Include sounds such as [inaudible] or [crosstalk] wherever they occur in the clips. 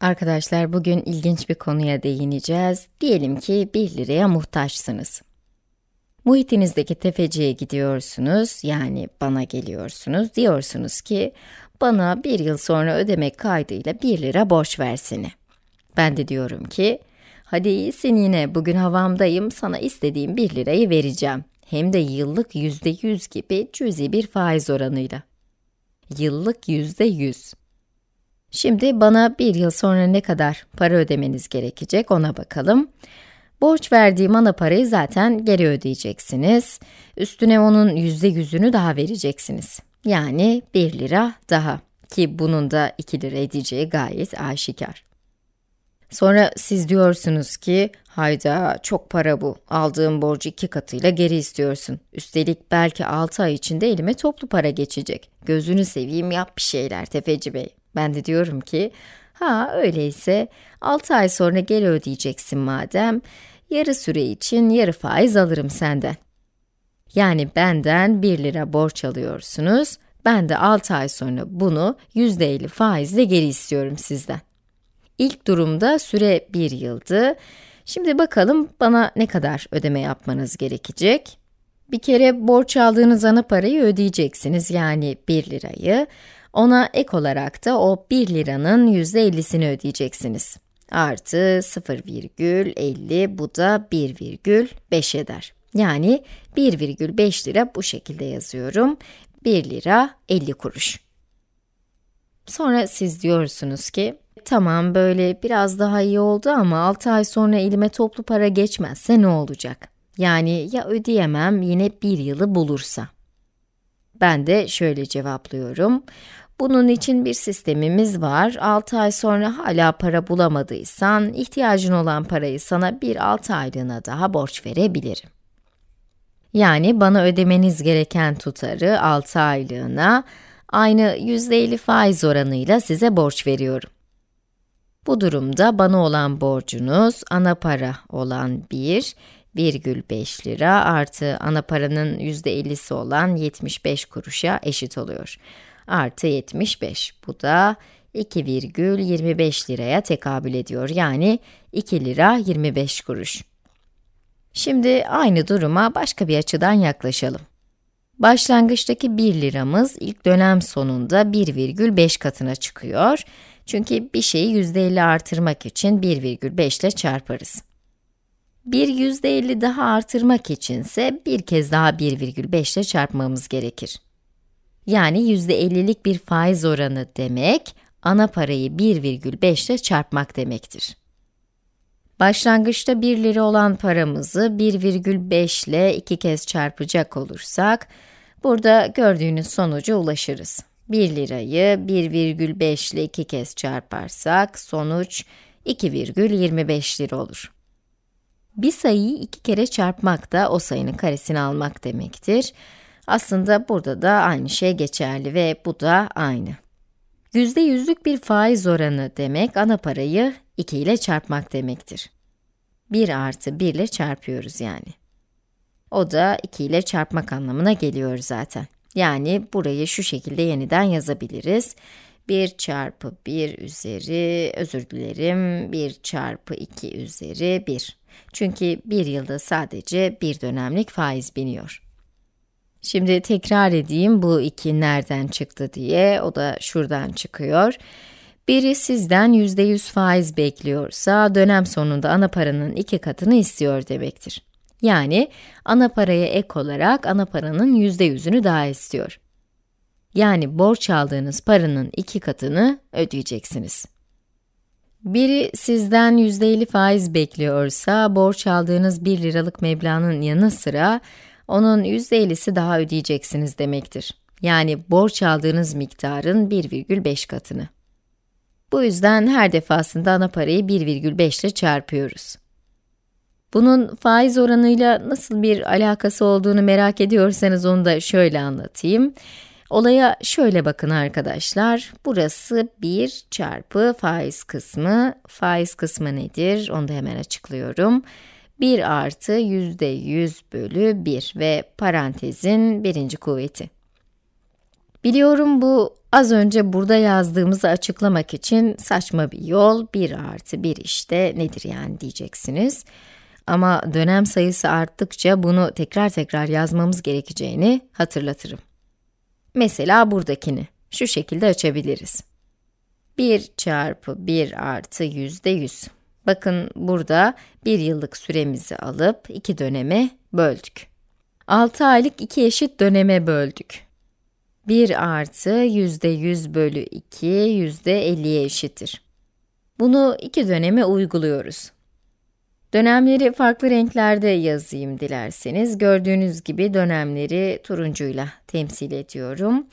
Arkadaşlar bugün ilginç bir konuya değineceğiz. Diyelim ki 1 liraya muhtaçsınız. Muhitinizdeki tefeciye gidiyorsunuz, yani bana geliyorsunuz. Diyorsunuz ki, bana bir yıl sonra ödemek kaydıyla 1 lira borç versini. Ben de diyorum ki, hadi iyisin yine bugün havamdayım, sana istediğim 1 lirayı vereceğim. Hem de yıllık %100 gibi cüzi bir faiz oranıyla. Yıllık %100. Şimdi bana bir yıl sonra ne kadar para ödemeniz gerekecek ona bakalım. Borç verdiğim ana parayı zaten geri ödeyeceksiniz. Üstüne onun yüzde yüzünü daha vereceksiniz. Yani 1 lira daha ki bunun da 2 lira edeceği gayet aşikar. Sonra siz diyorsunuz ki hayda çok para bu aldığım borcu iki katıyla geri istiyorsun. Üstelik belki 6 ay içinde elime toplu para geçecek. Gözünü seveyim yap bir şeyler tefeci bey. Ben de diyorum ki ha öyleyse 6 ay sonra geri ödeyeceksin madem yarı süre için yarı faiz alırım senden. Yani benden 1 lira borç alıyorsunuz. Ben de 6 ay sonra bunu %50 faizle geri istiyorum sizden. İlk durumda süre 1 yıldı. Şimdi bakalım bana ne kadar ödeme yapmanız gerekecek? Bir kere borç aldığınız ana parayı ödeyeceksiniz yani 1 lirayı. Ona ek olarak da o 1 liranın %50'sini ödeyeceksiniz. Artı 0,50 bu da 1,5 eder. Yani 1,5 lira bu şekilde yazıyorum. 1 lira 50 kuruş. Sonra siz diyorsunuz ki tamam böyle biraz daha iyi oldu ama 6 ay sonra elime toplu para geçmezse ne olacak? Yani ya ödeyemem yine bir yılı bulursa. Ben de şöyle cevaplıyorum. Bunun için bir sistemimiz var. 6 ay sonra hala para bulamadıysan ihtiyacın olan parayı sana bir 6 aylığına daha borç verebilirim. Yani bana ödemeniz gereken tutarı 6 aylığına aynı %50 faiz oranıyla size borç veriyorum. Bu durumda bana olan borcunuz ana para olan 1, 1,5 lira artı ana paranın %50'si olan 75 kuruşa eşit oluyor. Artı 75 bu da 2,25 liraya tekabül ediyor. Yani 2 lira 25 kuruş. Şimdi aynı duruma başka bir açıdan yaklaşalım. Başlangıçtaki 1 liramız ilk dönem sonunda 1,5 katına çıkıyor. Çünkü bir şeyi %50 artırmak için 1,5 ile çarparız. Bir yüzde %50 daha artırmak içinse bir kez daha 1,5 ile çarpmamız gerekir. Yani yüzde %50'lik bir faiz oranı demek, ana parayı 1,5 ile çarpmak demektir. Başlangıçta 1 lira olan paramızı 1,5 ile 2 kez çarpacak olursak, burada gördüğünüz sonuca ulaşırız. 1 lirayı 1,5 ile 2 kez çarparsak sonuç 2,25 lira olur. Bir sayıyı iki kere çarpmak da o sayının karesini almak demektir. Aslında burada da aynı şey geçerli ve bu da aynı. Yüzde yüzlük bir faiz oranı demek ana parayı 2 ile çarpmak demektir. 1 artı 1 ile çarpıyoruz yani. O da 2 ile çarpmak anlamına geliyor zaten. Yani burayı şu şekilde yeniden yazabiliriz. 1 çarpı 1 üzeri, özür dilerim, 1 çarpı 2 üzeri 1. Çünkü bir yılda sadece bir dönemlik faiz biniyor. Şimdi tekrar edeyim bu iki nereden çıktı diye. O da şuradan çıkıyor. Biri sizden %100 faiz bekliyorsa dönem sonunda ana paranın iki katını istiyor demektir. Yani ana paraya ek olarak ana paranın %100'ünü daha istiyor. Yani borç aldığınız paranın iki katını ödeyeceksiniz. Biri sizden %50 faiz bekliyorsa, borç aldığınız 1 liralık meblağın yanı sıra onun %50'si daha ödeyeceksiniz demektir. Yani borç aldığınız miktarın 1,5 katını. Bu yüzden her defasında ana parayı 1,5 ile çarpıyoruz. Bunun faiz oranıyla nasıl bir alakası olduğunu merak ediyorsanız onu da şöyle anlatayım. Olaya şöyle bakın arkadaşlar. Burası 1 çarpı faiz kısmı. Faiz kısmı nedir? Onu da hemen açıklıyorum. 1 artı yüzde %100 bölü 1 ve parantezin birinci kuvveti. Biliyorum bu az önce burada yazdığımızı açıklamak için saçma bir yol. 1 artı 1 işte nedir yani diyeceksiniz. Ama dönem sayısı arttıkça bunu tekrar tekrar yazmamız gerekeceğini hatırlatırım. Mesela buradakini şu şekilde açabiliriz. 1 çarpı 1 artı yüzde 100. Bakın burada 1 yıllık süremizi alıp 2 döneme böldük. 6 aylık 2 eşit döneme böldük. 1 artı yüzde 100 bölü 2 yüzde 50'ye eşittir. Bunu iki döneme uyguluyoruz. Dönemleri farklı renklerde yazayım dilerseniz. Gördüğünüz gibi dönemleri turuncuyla temsil ediyorum.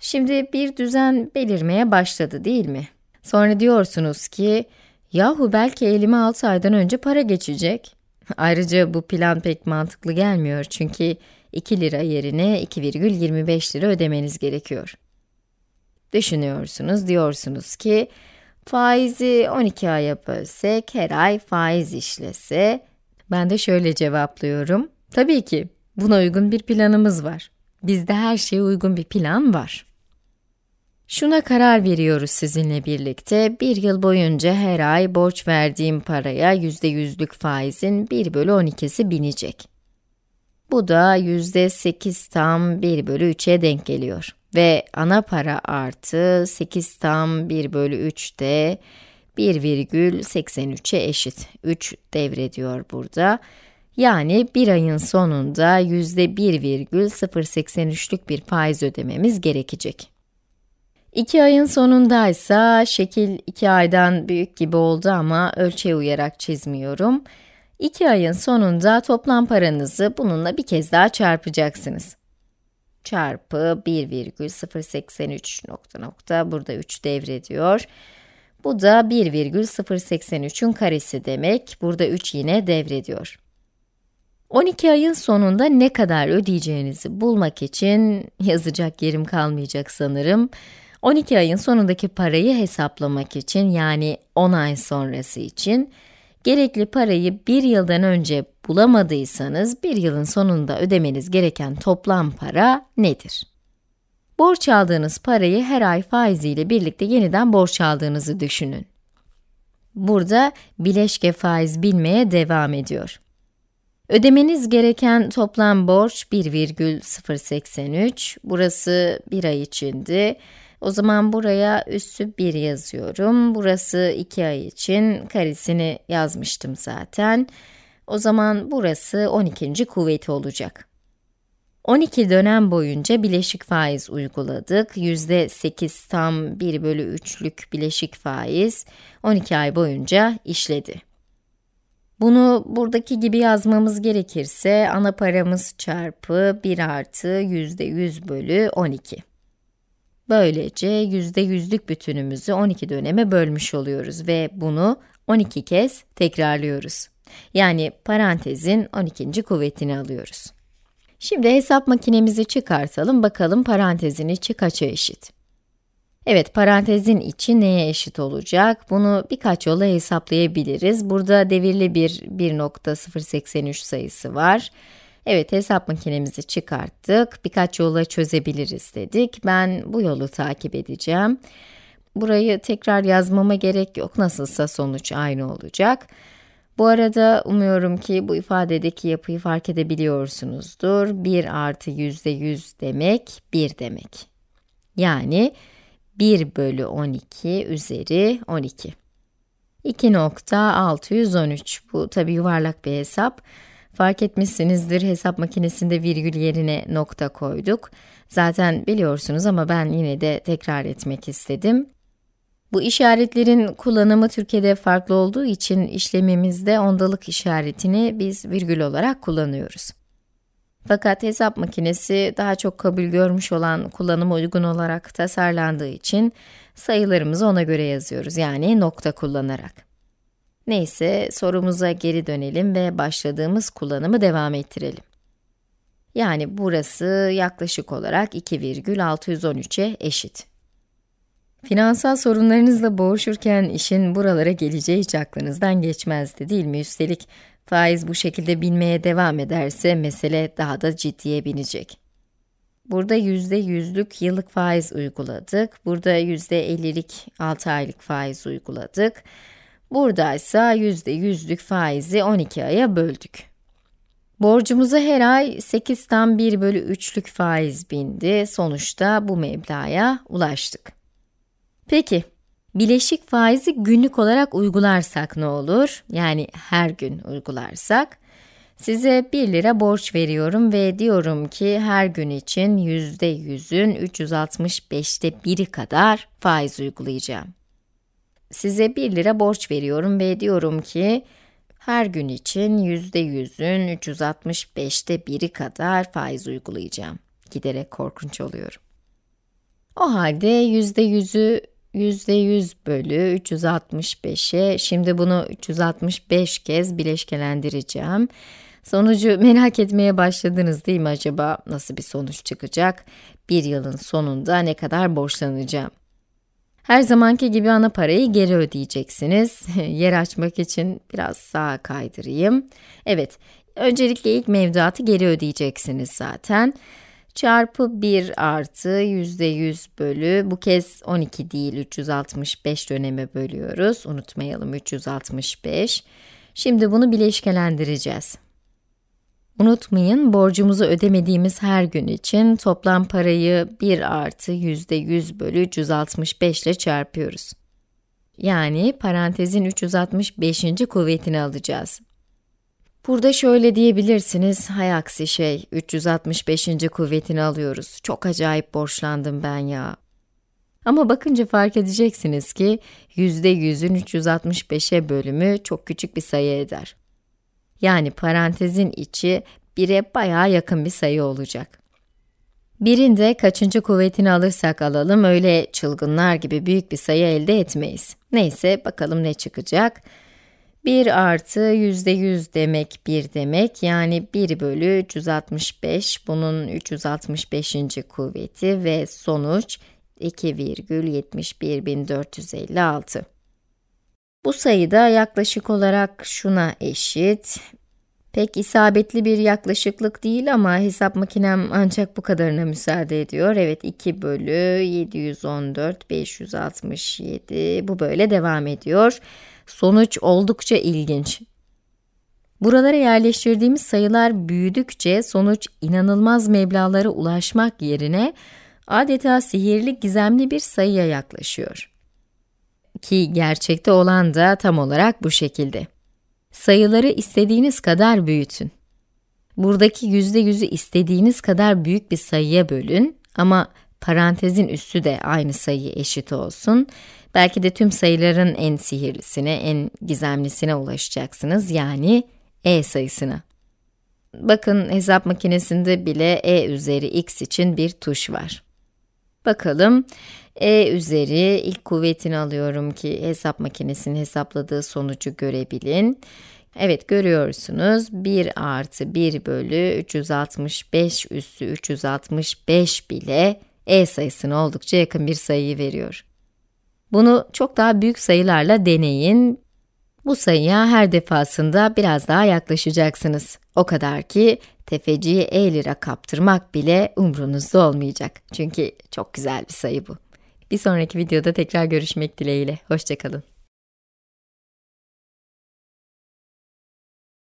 Şimdi bir düzen belirmeye başladı değil mi? Sonra diyorsunuz ki, yahu belki elime 6 aydan önce para geçecek. [laughs] Ayrıca bu plan pek mantıklı gelmiyor çünkü 2 lira yerine 2,25 lira ödemeniz gerekiyor. Düşünüyorsunuz, diyorsunuz ki Faizi 12 aya bölsek, her ay faiz işlese. Ben de şöyle cevaplıyorum. Tabii ki buna uygun bir planımız var. Bizde her şeye uygun bir plan var. Şuna karar veriyoruz sizinle birlikte, bir yıl boyunca her ay borç verdiğim paraya yüzde yüzlük faizin 1 bölü 12'si binecek. Bu da yüzde 8 tam 1 bölü 3'e denk geliyor ve ana para artı 8 tam 1 bölü 3 de 1,83'e eşit. 3 devrediyor burada. Yani bir ayın sonunda %1,083'lük bir faiz ödememiz gerekecek. İki ayın sonunda ise şekil iki aydan büyük gibi oldu ama ölçüye uyarak çizmiyorum. İki ayın sonunda toplam paranızı bununla bir kez daha çarpacaksınız çarpı 1,083 nokta nokta burada 3 devrediyor. Bu da 1,083'ün karesi demek. Burada 3 yine devrediyor. 12 ayın sonunda ne kadar ödeyeceğinizi bulmak için yazacak yerim kalmayacak sanırım. 12 ayın sonundaki parayı hesaplamak için yani 10 ay sonrası için gerekli parayı bir yıldan önce bulamadıysanız, bir yılın sonunda ödemeniz gereken toplam para nedir? Borç aldığınız parayı her ay faiziyle birlikte yeniden borç aldığınızı düşünün. Burada bileşke faiz bilmeye devam ediyor. Ödemeniz gereken toplam borç 1,083, burası bir ay içindi. O zaman buraya üssü 1 yazıyorum. Burası 2 ay için karesini yazmıştım zaten. O zaman burası 12. kuvveti olacak. 12 dönem boyunca bileşik faiz uyguladık. %8 tam 1 bölü 3'lük bileşik faiz 12 ay boyunca işledi. Bunu buradaki gibi yazmamız gerekirse ana paramız çarpı 1 artı %100 bölü 12. Böylece yüzde yüzlük bütünümüzü 12 döneme bölmüş oluyoruz ve bunu 12 kez tekrarlıyoruz. Yani parantezin 12. kuvvetini alıyoruz. Şimdi hesap makinemizi çıkartalım, bakalım parantezin içi kaça eşit? Evet, parantezin içi neye eşit olacak? Bunu birkaç yola hesaplayabiliriz. Burada devirli bir 1.083 sayısı var. Evet hesap makinemizi çıkarttık. Birkaç yola çözebiliriz dedik. Ben bu yolu takip edeceğim. Burayı tekrar yazmama gerek yok. Nasılsa sonuç aynı olacak. Bu arada umuyorum ki bu ifadedeki yapıyı fark edebiliyorsunuzdur. 1 artı yüzde yüz demek 1 demek. Yani 1 bölü 12 üzeri 12. 2.613 bu tabi yuvarlak bir hesap. Fark etmişsinizdir hesap makinesinde virgül yerine nokta koyduk. Zaten biliyorsunuz ama ben yine de tekrar etmek istedim. Bu işaretlerin kullanımı Türkiye'de farklı olduğu için işlemimizde ondalık işaretini biz virgül olarak kullanıyoruz. Fakat hesap makinesi daha çok kabul görmüş olan kullanıma uygun olarak tasarlandığı için sayılarımızı ona göre yazıyoruz yani nokta kullanarak. Neyse sorumuza geri dönelim ve başladığımız kullanımı devam ettirelim. Yani burası yaklaşık olarak 2,613'e eşit. Finansal sorunlarınızla boğuşurken işin buralara geleceği hiç aklınızdan geçmezdi değil mi? Üstelik faiz bu şekilde binmeye devam ederse mesele daha da ciddiye binecek. Burada yüzde yüzlük yıllık faiz uyguladık. Burada yüzde ellilik 6 aylık faiz uyguladık. Buradaysa yüzde yüzlük faizi 12 aya böldük. Borcumuza her ay 8'ten 1 bölü 3'lük faiz bindi. Sonuçta bu meblağa ulaştık. Peki, bileşik faizi günlük olarak uygularsak ne olur? Yani her gün uygularsak. Size 1 lira borç veriyorum ve diyorum ki her gün için %100'ün 365'te 1'i kadar faiz uygulayacağım size 1 lira borç veriyorum ve diyorum ki her gün için %100'ün 365'te biri kadar faiz uygulayacağım. Giderek korkunç oluyorum. O halde %100'ü %100 bölü 365'e şimdi bunu 365 kez bileşkelendireceğim. Sonucu merak etmeye başladınız değil mi acaba? Nasıl bir sonuç çıkacak? Bir yılın sonunda ne kadar borçlanacağım? Her zamanki gibi ana parayı geri ödeyeceksiniz. [laughs] Yer açmak için biraz sağa kaydırayım. Evet, öncelikle ilk mevduatı geri ödeyeceksiniz zaten. Çarpı 1 artı %100 bölü, bu kez 12 değil 365 döneme bölüyoruz. Unutmayalım 365. Şimdi bunu bileşkelendireceğiz. Unutmayın borcumuzu ödemediğimiz her gün için toplam parayı 1 artı yüzde %100 bölü 365 ile çarpıyoruz. Yani parantezin 365. kuvvetini alacağız. Burada şöyle diyebilirsiniz, hay aksi şey, 365. kuvvetini alıyoruz. Çok acayip borçlandım ben ya. Ama bakınca fark edeceksiniz ki, %100'ün 365'e bölümü çok küçük bir sayı eder. Yani parantezin içi 1'e baya yakın bir sayı olacak. Birinde kaçıncı kuvvetini alırsak alalım öyle çılgınlar gibi büyük bir sayı elde etmeyiz. Neyse bakalım ne çıkacak. 1 artı yüzde yüz demek 1 demek yani 1 bölü 365 bunun 365. kuvveti ve sonuç 2,71456. Bu sayıda yaklaşık olarak şuna eşit. Pek isabetli bir yaklaşıklık değil ama hesap makinem ancak bu kadarına müsaade ediyor. Evet 2 bölü 714 567 bu böyle devam ediyor. Sonuç oldukça ilginç. Buralara yerleştirdiğimiz sayılar büyüdükçe sonuç inanılmaz meblağlara ulaşmak yerine adeta sihirli gizemli bir sayıya yaklaşıyor ki gerçekte olan da tam olarak bu şekilde. Sayıları istediğiniz kadar büyütün. Buradaki yüzde yüzü istediğiniz kadar büyük bir sayıya bölün ama parantezin üstü de aynı sayıya eşit olsun. Belki de tüm sayıların en sihirlisine, en gizemlisine ulaşacaksınız yani e sayısına. Bakın hesap makinesinde bile e üzeri x için bir tuş var. Bakalım E üzeri ilk kuvvetini alıyorum ki hesap makinesinin hesapladığı sonucu görebilin. Evet görüyorsunuz 1 artı 1 bölü 365 üssü 365 bile E sayısına oldukça yakın bir sayıyı veriyor. Bunu çok daha büyük sayılarla deneyin. Bu sayıya her defasında biraz daha yaklaşacaksınız. O kadar ki tefeciyi e lira kaptırmak bile umrunuzda olmayacak. Çünkü çok güzel bir sayı bu. Bir sonraki videoda tekrar görüşmek dileğiyle. Hoşçakalın.